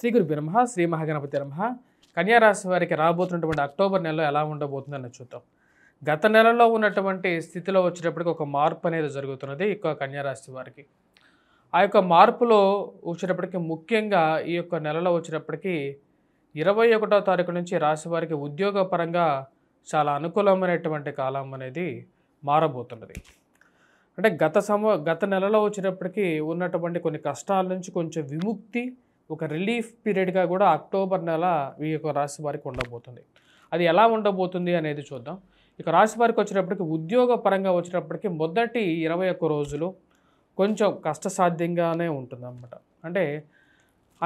శ్రీ గురు బ్రహ్మ శ్రీ మహాగణపతి బ్రహ్మ కన్యారాశి వారికి రాబోతున్నటువంటి అక్టోబర్ నెలలో ఎలా ఉండబోతుందని చూద్దాం గత నెలలో ఉన్నటువంటి స్థితిలో వచ్చేటప్పటికి ఒక మార్పు అనేది జరుగుతున్నది ఎక్కువ కన్యారాశి వారికి ఆ యొక్క మార్పులో వచ్చేటప్పటికీ ముఖ్యంగా ఈ యొక్క నెలలో వచ్చినప్పటికీ ఇరవై ఒకటో తారీఖు నుంచి రాశి వారికి ఉద్యోగపరంగా చాలా అనుకూలమైనటువంటి కాలం అనేది మారబోతున్నది అంటే గత సమ గత నెలలో వచ్చినప్పటికీ ఉన్నటువంటి కొన్ని కష్టాల నుంచి కొంచెం విముక్తి ఒక రిలీఫ్ పీరియడ్గా కూడా అక్టోబర్ నెల ఈ యొక్క రాశి వారికి ఉండబోతుంది అది ఎలా ఉండబోతుంది అనేది చూద్దాం ఇక రాశి వారికి వచ్చేటప్పటికి ఉద్యోగ పరంగా వచ్చేటప్పటికి మొదటి ఇరవై ఒక్క రోజులు కొంచెం కష్టసాధ్యంగానే ఉంటుందన్నమాట అంటే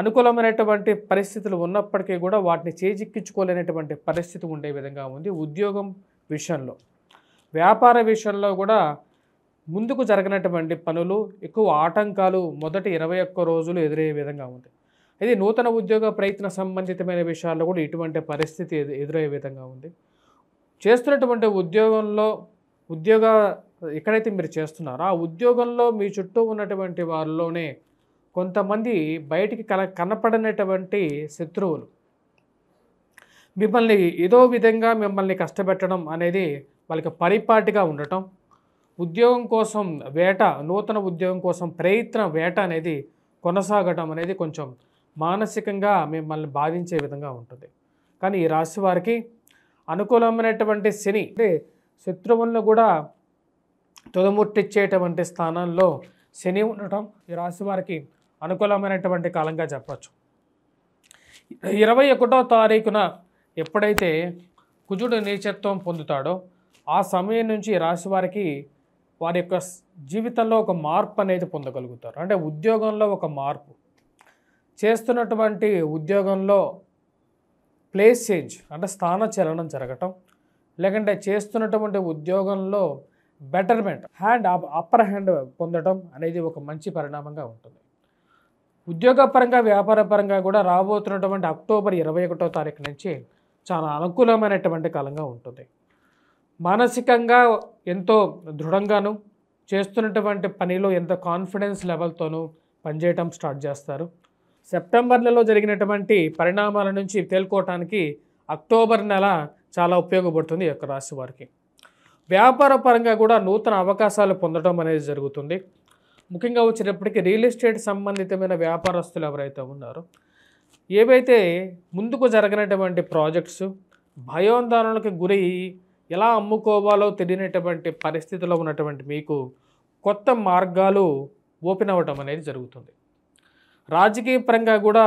అనుకూలమైనటువంటి పరిస్థితులు ఉన్నప్పటికీ కూడా వాటిని చేజిక్కించుకోలేనటువంటి పరిస్థితి ఉండే విధంగా ఉంది ఉద్యోగం విషయంలో వ్యాపార విషయంలో కూడా ముందుకు జరగనటువంటి పనులు ఎక్కువ ఆటంకాలు మొదటి ఇరవై ఒక్క రోజులు ఎదురయ్యే విధంగా ఉంది అయితే నూతన ఉద్యోగ ప్రయత్న సంబంధితమైన విషయాల్లో కూడా ఇటువంటి పరిస్థితి ఎదురయ్యే విధంగా ఉంది చేస్తున్నటువంటి ఉద్యోగంలో ఉద్యోగ ఎక్కడైతే మీరు చేస్తున్నారో ఆ ఉద్యోగంలో మీ చుట్టూ ఉన్నటువంటి వారిలోనే కొంతమంది బయటికి కన కనపడనటువంటి శత్రువులు మిమ్మల్ని ఏదో విధంగా మిమ్మల్ని కష్టపెట్టడం అనేది వాళ్ళకి పరిపాటిగా ఉండటం ఉద్యోగం కోసం వేట నూతన ఉద్యోగం కోసం ప్రయత్న వేట అనేది కొనసాగటం అనేది కొంచెం మానసికంగా మిమ్మల్ని బాధించే విధంగా ఉంటుంది కానీ ఈ రాశి వారికి అనుకూలమైనటువంటి శని అంటే శత్రువులను కూడా తుదముట్టిచ్చేటువంటి స్థానంలో శని ఉండటం ఈ రాశి వారికి అనుకూలమైనటువంటి కాలంగా చెప్పచ్చు ఇరవై ఒకటో తారీఖున ఎప్పుడైతే కుజుడు నీచత్వం పొందుతాడో ఆ సమయం నుంచి రాశి వారికి వారి యొక్క జీవితంలో ఒక మార్పు అనేది పొందగలుగుతారు అంటే ఉద్యోగంలో ఒక మార్పు చేస్తున్నటువంటి ఉద్యోగంలో ప్లేస్ చేంజ్ అంటే స్థాన చలనం జరగటం లేకంటే చేస్తున్నటువంటి ఉద్యోగంలో బెటర్మెంట్ హ్యాండ్ అప్పర్ హ్యాండ్ పొందడం అనేది ఒక మంచి పరిణామంగా ఉంటుంది ఉద్యోగపరంగా వ్యాపారపరంగా కూడా రాబోతున్నటువంటి అక్టోబర్ ఇరవై ఒకటో తారీఖు నుంచి చాలా అనుకూలమైనటువంటి కాలంగా ఉంటుంది మానసికంగా ఎంతో దృఢంగాను చేస్తున్నటువంటి పనిలో ఎంతో కాన్ఫిడెన్స్ లెవెల్తోనూ పనిచేయటం స్టార్ట్ చేస్తారు సెప్టెంబర్ నెలలో జరిగినటువంటి పరిణామాల నుంచి తేలుకోవటానికి అక్టోబర్ నెల చాలా ఉపయోగపడుతుంది ఈ యొక్క రాశి వారికి వ్యాపార పరంగా కూడా నూతన అవకాశాలు పొందడం అనేది జరుగుతుంది ముఖ్యంగా వచ్చినప్పటికీ రియల్ ఎస్టేట్ సంబంధితమైన వ్యాపారస్తులు ఎవరైతే ఉన్నారో ఏవైతే ముందుకు జరగనటువంటి ప్రాజెక్ట్స్ భయోందోళనకు గురి ఎలా అమ్ముకోవాలో తెలియనటువంటి పరిస్థితిలో ఉన్నటువంటి మీకు కొత్త మార్గాలు ఓపెన్ అవ్వటం అనేది జరుగుతుంది రాజకీయ పరంగా కూడా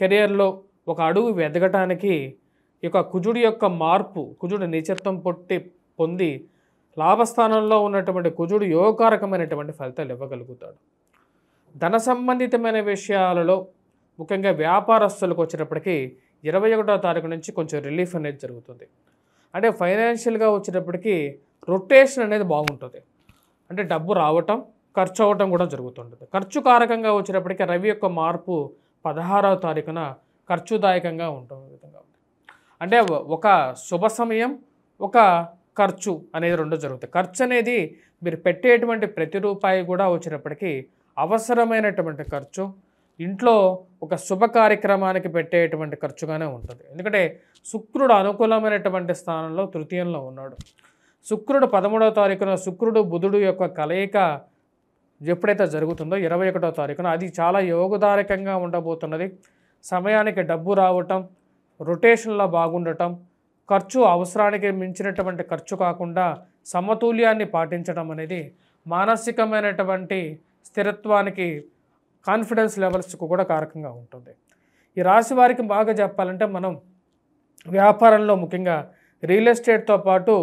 కెరియర్లో ఒక అడుగు ఎదగటానికి ఈ యొక్క కుజుడి యొక్క మార్పు కుజుడు నిశ్చిత్వం పొట్టి పొంది లాభస్థానంలో ఉన్నటువంటి కుజుడు యోగకారకమైనటువంటి ఫలితాలు ఇవ్వగలుగుతాడు ధన సంబంధితమైన విషయాలలో ముఖ్యంగా వ్యాపారస్తులకు వచ్చినప్పటికీ ఇరవై ఒకటో తారీఖు నుంచి కొంచెం రిలీఫ్ అనేది జరుగుతుంది అంటే ఫైనాన్షియల్గా వచ్చేటప్పటికీ రొటేషన్ అనేది బాగుంటుంది అంటే డబ్బు రావటం ఖర్చు అవ్వటం కూడా జరుగుతుంటుంది ఖర్చు కారకంగా వచ్చినప్పటికీ రవి యొక్క మార్పు పదహారవ తారీఖున ఖర్చుదాయకంగా ఉంటుంది విధంగా అంటే ఒక శుభ సమయం ఒక ఖర్చు అనేది రెండు జరుగుతాయి ఖర్చు అనేది మీరు పెట్టేటువంటి ప్రతి రూపాయి కూడా వచ్చినప్పటికీ అవసరమైనటువంటి ఖర్చు ఇంట్లో ఒక శుభ కార్యక్రమానికి పెట్టేటువంటి ఖర్చుగానే ఉంటుంది ఎందుకంటే శుక్రుడు అనుకూలమైనటువంటి స్థానంలో తృతీయంలో ఉన్నాడు శుక్రుడు పదమూడవ తారీఖున శుక్రుడు బుధుడు యొక్క కలయిక ఎప్పుడైతే జరుగుతుందో ఇరవై ఒకటో తారీఖున అది చాలా యోగదారకంగా ఉండబోతున్నది సమయానికి డబ్బు రావటం రొటేషన్లో బాగుండటం ఖర్చు అవసరానికి మించినటువంటి ఖర్చు కాకుండా సమతుల్యాన్ని పాటించడం అనేది మానసికమైనటువంటి స్థిరత్వానికి కాన్ఫిడెన్స్ లెవెల్స్కు కూడా కారకంగా ఉంటుంది ఈ రాశి వారికి బాగా చెప్పాలంటే మనం వ్యాపారంలో ముఖ్యంగా రియల్ ఎస్టేట్తో పాటు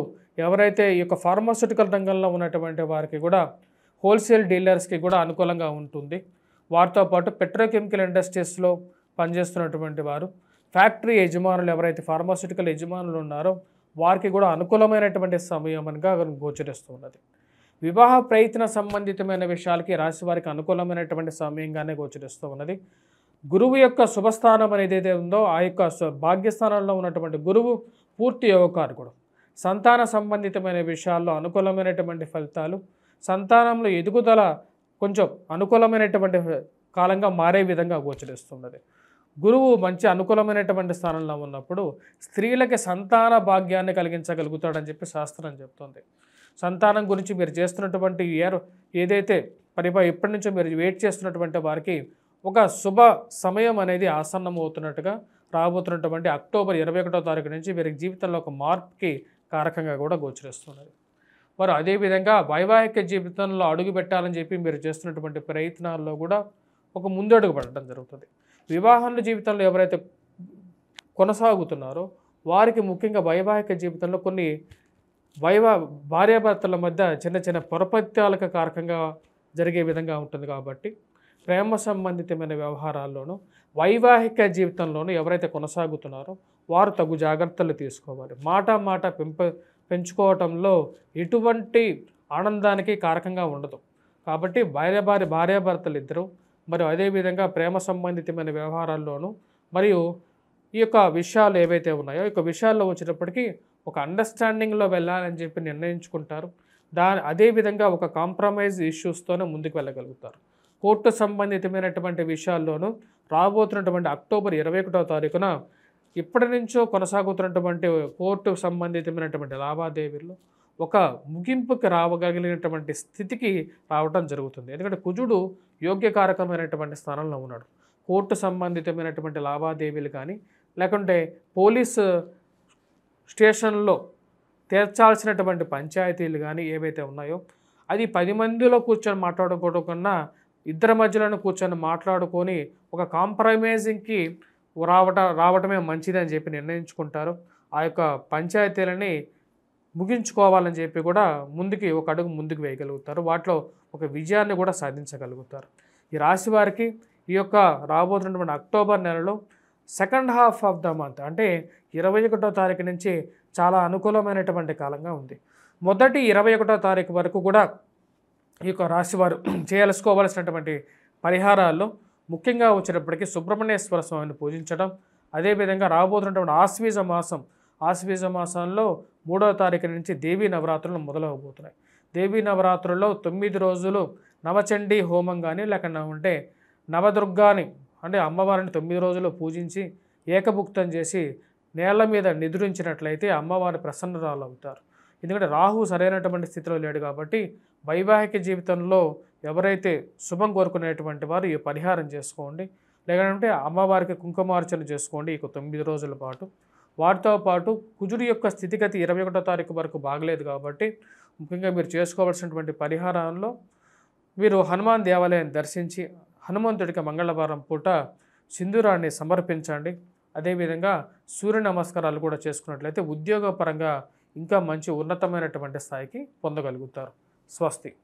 ఎవరైతే ఈ యొక్క ఫార్మాస్యూటికల్ రంగంలో ఉన్నటువంటి వారికి కూడా హోల్సేల్ డీలర్స్కి కూడా అనుకూలంగా ఉంటుంది వారితో పాటు పెట్రోకెమికల్ ఇండస్ట్రీస్లో పనిచేస్తున్నటువంటి వారు ఫ్యాక్టరీ యజమానులు ఎవరైతే ఫార్మాసిటికల్ యజమానులు ఉన్నారో వారికి కూడా అనుకూలమైనటువంటి సమయముగా గోచరిస్తూ ఉన్నది వివాహ ప్రయత్న సంబంధితమైన విషయాలకి రాశి వారికి అనుకూలమైనటువంటి సమయంగానే గోచరిస్తూ ఉన్నది గురువు యొక్క శుభస్థానం అనేది ఉందో ఆ యొక్క భాగ్యస్థానంలో ఉన్నటువంటి గురువు పూర్తి యోగకారకుడు సంతాన సంబంధితమైన విషయాల్లో అనుకూలమైనటువంటి ఫలితాలు సంతానంలో ఎదుగుదల కొంచెం అనుకూలమైనటువంటి కాలంగా మారే విధంగా గోచరిస్తున్నది గురువు మంచి అనుకూలమైనటువంటి స్థానంలో ఉన్నప్పుడు స్త్రీలకి సంతాన భాగ్యాన్ని కలిగించగలుగుతాడని చెప్పి శాస్త్రం చెప్తుంది సంతానం గురించి మీరు చేస్తున్నటువంటి ఇయర్ ఏదైతే పరిపా ఎప్పటి నుంచో మీరు వెయిట్ చేస్తున్నటువంటి వారికి ఒక శుభ సమయం అనేది ఆసన్నం అవుతున్నట్టుగా రాబోతున్నటువంటి అక్టోబర్ ఇరవై ఒకటో తారీఖు నుంచి వీరి జీవితంలో ఒక మార్పుకి కారకంగా కూడా గోచరిస్తున్నది మరి అదేవిధంగా వైవాహిక జీవితంలో అడుగు పెట్టాలని చెప్పి మీరు చేస్తున్నటువంటి ప్రయత్నాల్లో కూడా ఒక ముందడుగు పడటం జరుగుతుంది వివాహాల జీవితంలో ఎవరైతే కొనసాగుతున్నారో వారికి ముఖ్యంగా వైవాహిక జీవితంలో కొన్ని వైవా భార్యాభర్తల మధ్య చిన్న చిన్న పొరపత్యాలకు కారకంగా జరిగే విధంగా ఉంటుంది కాబట్టి ప్రేమ సంబంధితమైన వ్యవహారాల్లోనూ వైవాహిక జీవితంలోనూ ఎవరైతే కొనసాగుతున్నారో వారు తగు జాగ్రత్తలు తీసుకోవాలి మాట మాట పెంప పెంచుకోవటంలో ఎటువంటి ఆనందానికి కారకంగా ఉండదు కాబట్టి భార్య భార్య భార్యాభర్తలు ఇద్దరు మరియు అదేవిధంగా ప్రేమ సంబంధితమైన వ్యవహారాల్లోనూ మరియు ఈ యొక్క విషయాలు ఏవైతే ఉన్నాయో ఈ యొక్క విషయాల్లో వచ్చేటప్పటికీ ఒక అండర్స్టాండింగ్లో వెళ్ళాలని చెప్పి నిర్ణయించుకుంటారు దాని అదేవిధంగా ఒక కాంప్రమైజ్ ఇష్యూస్తోనే ముందుకు వెళ్ళగలుగుతారు కోర్టు సంబంధితమైనటువంటి విషయాల్లోనూ రాబోతున్నటువంటి అక్టోబర్ ఇరవై ఒకటో తారీఖున ఇప్పటి నుంచో కొనసాగుతున్నటువంటి కోర్టు సంబంధితమైనటువంటి లావాదేవీలు ఒక ముగింపుకి రావగలిగినటువంటి స్థితికి రావడం జరుగుతుంది ఎందుకంటే కుజుడు యోగ్యకారకమైనటువంటి స్థానంలో ఉన్నాడు కోర్టు సంబంధితమైనటువంటి లావాదేవీలు కానీ లేకుంటే పోలీస్ స్టేషన్లో తీర్చాల్సినటువంటి పంచాయతీలు కానీ ఏవైతే ఉన్నాయో అది పది మందిలో కూర్చొని మాట్లాడుకోవడం కన్నా ఇద్దరి మధ్యలోనే కూర్చొని మాట్లాడుకొని ఒక కాంప్రమైజింగ్కి రావట రావటమే మంచిదని చెప్పి నిర్ణయించుకుంటారు ఆ యొక్క పంచాయతీలని ముగించుకోవాలని చెప్పి కూడా ముందుకి ఒక అడుగు ముందుకు వేయగలుగుతారు వాటిలో ఒక విజయాన్ని కూడా సాధించగలుగుతారు ఈ రాశి వారికి ఈ యొక్క రాబోతున్నటువంటి అక్టోబర్ నెలలో second half of the month అంటే ఇరవై ఒకటో తారీఖు నుంచి చాలా అనుకూలమైనటువంటి కాలంగా ఉంది మొదటి ఇరవై ఒకటో తారీఖు వరకు కూడా ఈ యొక్క రాశివారు చేయాల్సుకోవాల్సినటువంటి పరిహారాల్లో ముఖ్యంగా వచ్చినప్పటికీ సుబ్రహ్మణ్యేశ్వర స్వామిని పూజించడం అదేవిధంగా రాబోతున్నటువంటి ఆశ్వీజ మాసం ఆశ్వీజ మాసంలో మూడవ తారీఖు నుంచి దేవీ నవరాత్రులు మొదలవబోతున్నాయి దేవీ నవరాత్రుల్లో తొమ్మిది రోజులు నవచండీ హోమం కానీ లేకుండా ఉంటే నవదుర్గాని అంటే అమ్మవారిని తొమ్మిది రోజులు పూజించి ఏకభుక్తం చేసి నేల మీద నిద్రించినట్లయితే అమ్మవారి ప్రసన్నరాలు అవుతారు ఎందుకంటే రాహు సరైనటువంటి స్థితిలో లేడు కాబట్టి వైవాహిక జీవితంలో ఎవరైతే శుభం కోరుకునేటువంటి వారు ఈ పరిహారం చేసుకోండి లేదంటే అమ్మవారికి కుంకుమార్చన చేసుకోండి ఇక తొమ్మిది రోజుల పాటు వాటితో పాటు కుజుడి యొక్క స్థితిగతి ఇరవై ఒకటో తారీఖు వరకు బాగలేదు కాబట్టి ముఖ్యంగా మీరు చేసుకోవాల్సినటువంటి పరిహారాల్లో మీరు హనుమాన్ దేవాలయం దర్శించి హనుమంతుడికి మంగళవారం పూట సింధూరాన్ని సమర్పించండి అదేవిధంగా సూర్య నమస్కారాలు కూడా చేసుకున్నట్లయితే ఉద్యోగపరంగా ఇంకా మంచి ఉన్నతమైనటువంటి స్థాయికి పొందగలుగుతారు స్వస్తి